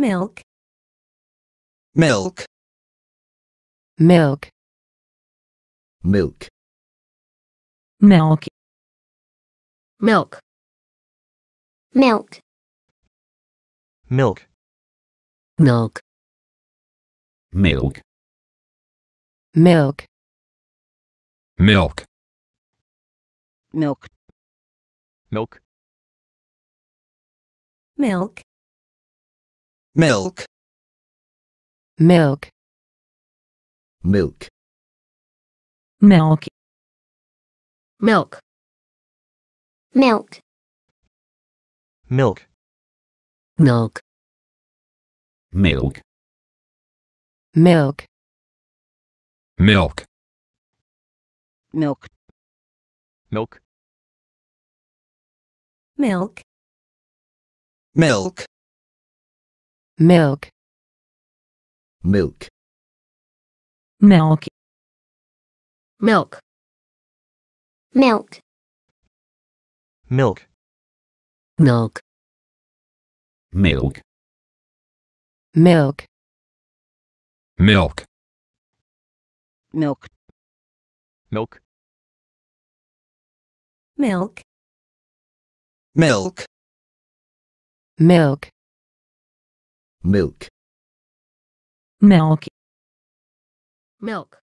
milk milk milk milk milk milk milk milk milk milk milk milk milk milk milk milk milk milk milk milk milk milk milk milk milk milk milk milk milk milk milk milk milk milk milk milk milk milk milk milk milk milk milk milk milk milk milk